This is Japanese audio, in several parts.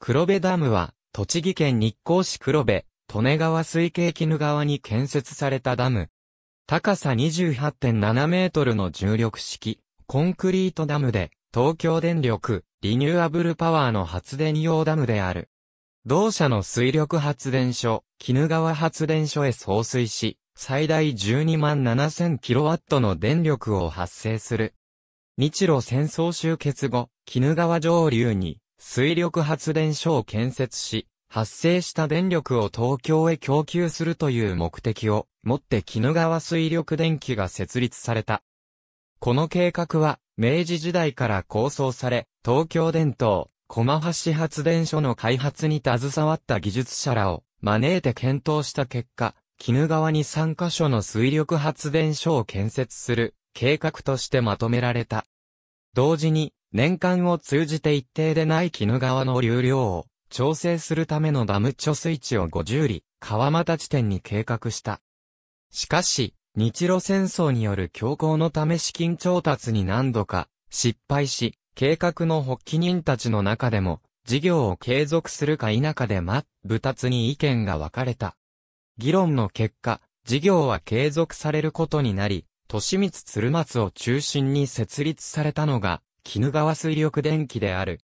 黒部ダムは、栃木県日光市黒部、利根川水系絹川に建設されたダム。高さ28.7メートルの重力式、コンクリートダムで、東京電力、リニューアブルパワーの発電用ダムである。同社の水力発電所、絹川発電所へ送水し、最大12万7000キロワットの電力を発生する。日露戦争終結後、絹川上流に水力発電所を建設し、発生した電力を東京へ供給するという目的を持って鬼怒川水力電気が設立された。この計画は明治時代から構想され、東京電灯、駒橋発電所の開発に携わった技術者らを招いて検討した結果、鬼怒川に3カ所の水力発電所を建設する計画としてまとめられた。同時に年間を通じて一定でない絹川の流量を調整するためのダム貯水池を50里、川又地点に計画した。しかし、日露戦争による強行のため資金調達に何度か失敗し、計画の発起人たちの中でも、事業を継続するか否かで真っ二つに意見が分かれた。議論の結果、事業は継続されることになり、利光鶴松を中心に設立されたのが、絹川水力電機である。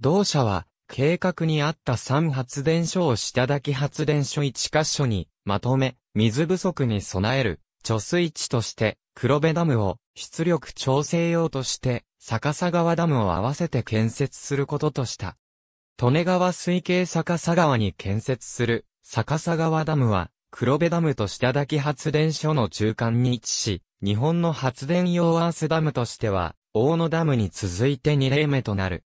同社は、計画にあった3発電所を下田き発電所1箇所にまとめ、水不足に備える貯水池として黒部ダムを出力調整用として逆さ川ダムを合わせて建設することとした。利根川水系逆さ川に建設する逆さ川ダムは黒部ダムと下滝発電所の中間に位置し、日本の発電用アースダムとしては大野ダムに続いて2例目となる。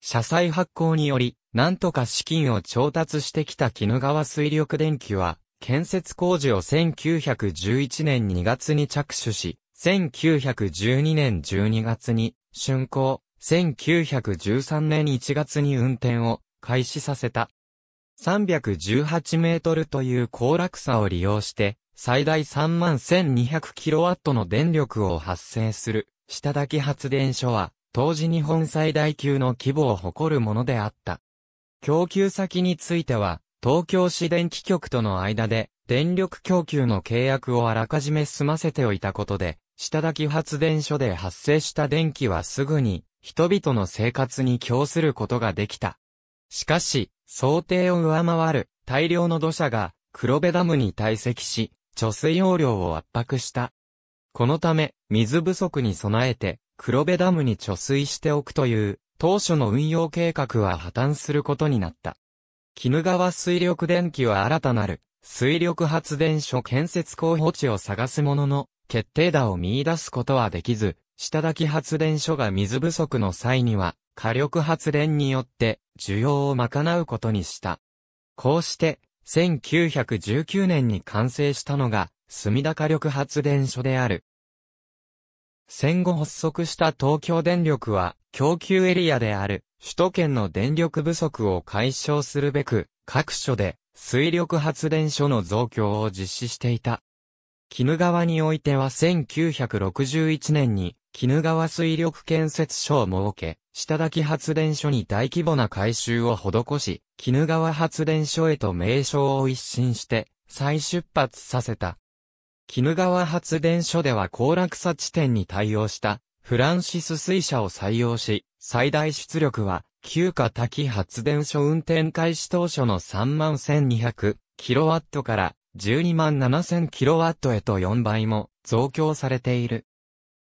社債発行により、なんとか資金を調達してきた絹川水力電機は、建設工事を1911年2月に着手し、1912年12月に、竣工、1913年1月に運転を開始させた。318メートルという高落差を利用して、最大3万1 2 0 0ットの電力を発生する下滝発電所は、当時日本最大級の規模を誇るものであった。供給先については、東京市電気局との間で、電力供給の契約をあらかじめ済ませておいたことで、下滝発電所で発生した電気はすぐに、人々の生活に供することができた。しかし、想定を上回る大量の土砂が黒部ダムに堆積し、貯水容量を圧迫した。このため、水不足に備えて、黒部ダムに貯水しておくという、当初の運用計画は破綻することになった。絹川水力電機は新たなる、水力発電所建設候補地を探すものの、決定打を見出すことはできず、下滝発電所が水不足の際には、火力発電によって、需要を賄うことにした。こうして、1919年に完成したのが、墨田火力発電所である。戦後発足した東京電力は、供給エリアである、首都圏の電力不足を解消するべく、各所で、水力発電所の増強を実施していた。鬼怒川においては1961年に、鬼怒川水力建設所を設け、下滝発電所に大規模な改修を施し、鬼怒川発電所へと名称を一新して、再出発させた。キム川発電所では高落差地点に対応したフランシス水車を採用し、最大出力は旧下滝発電所運転開始当初の 31,200kW から12万 7,000kW へと4倍も増強されている。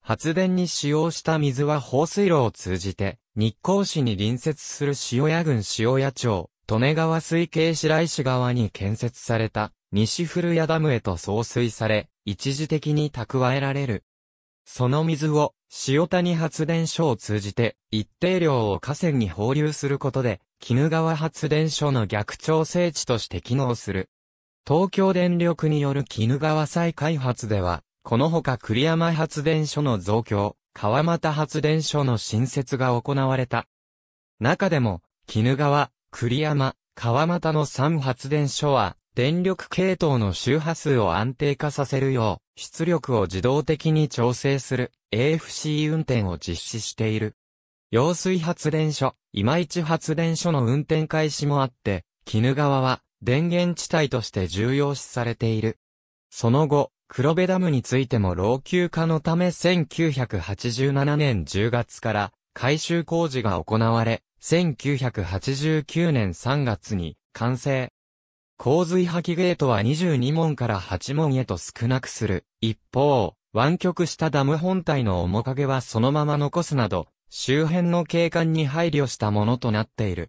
発電に使用した水は放水路を通じて、日光市に隣接する塩屋郡塩屋町、利根川水系白石川に建設された西古谷ダムへと送水され、一時的に蓄えられる。その水を、塩谷発電所を通じて、一定量を河川に放流することで、鬼怒川発電所の逆調整地として機能する。東京電力による鬼怒川再開発では、このほか栗山発電所の増強、川又発電所の新設が行われた。中でも、鬼怒川、栗山、川又の3発電所は、電力系統の周波数を安定化させるよう、出力を自動的に調整する AFC 運転を実施している。揚水発電所、今市発電所の運転開始もあって、絹川は電源地帯として重要視されている。その後、黒部ダムについても老朽化のため1987年10月から改修工事が行われ、1989年3月に完成。洪水破棄ゲートは22門から8門へと少なくする。一方、湾曲したダム本体の面影はそのまま残すなど、周辺の景観に配慮したものとなっている。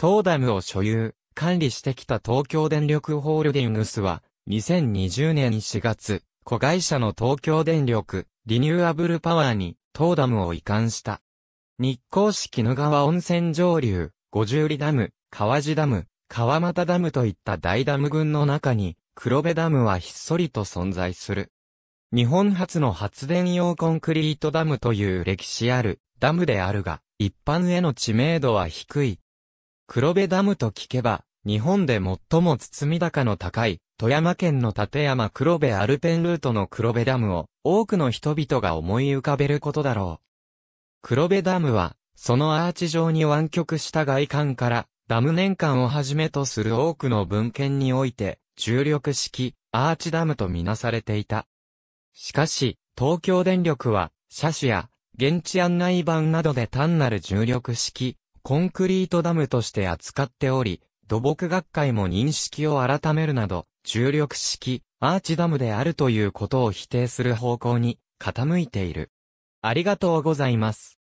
東ダムを所有、管理してきた東京電力ホールディングスは、2020年4月、子会社の東京電力、リニューアブルパワーに、東ダムを移管した。日光市絹川温泉上流、五十里ダム、川地ダム、川又ダムといった大ダム群の中に、黒部ダムはひっそりと存在する。日本初の発電用コンクリートダムという歴史あるダムであるが、一般への知名度は低い。黒部ダムと聞けば、日本で最も包み高の高い、富山県の立山黒部アルペンルートの黒部ダムを、多くの人々が思い浮かべることだろう。黒部ダムは、そのアーチ状に湾曲した外観から、ダム年間をはじめとする多くの文献において、重力式、アーチダムとみなされていた。しかし、東京電力は、車種や、現地案内板などで単なる重力式、コンクリートダムとして扱っており、土木学会も認識を改めるなど、重力式、アーチダムであるということを否定する方向に傾いている。ありがとうございます。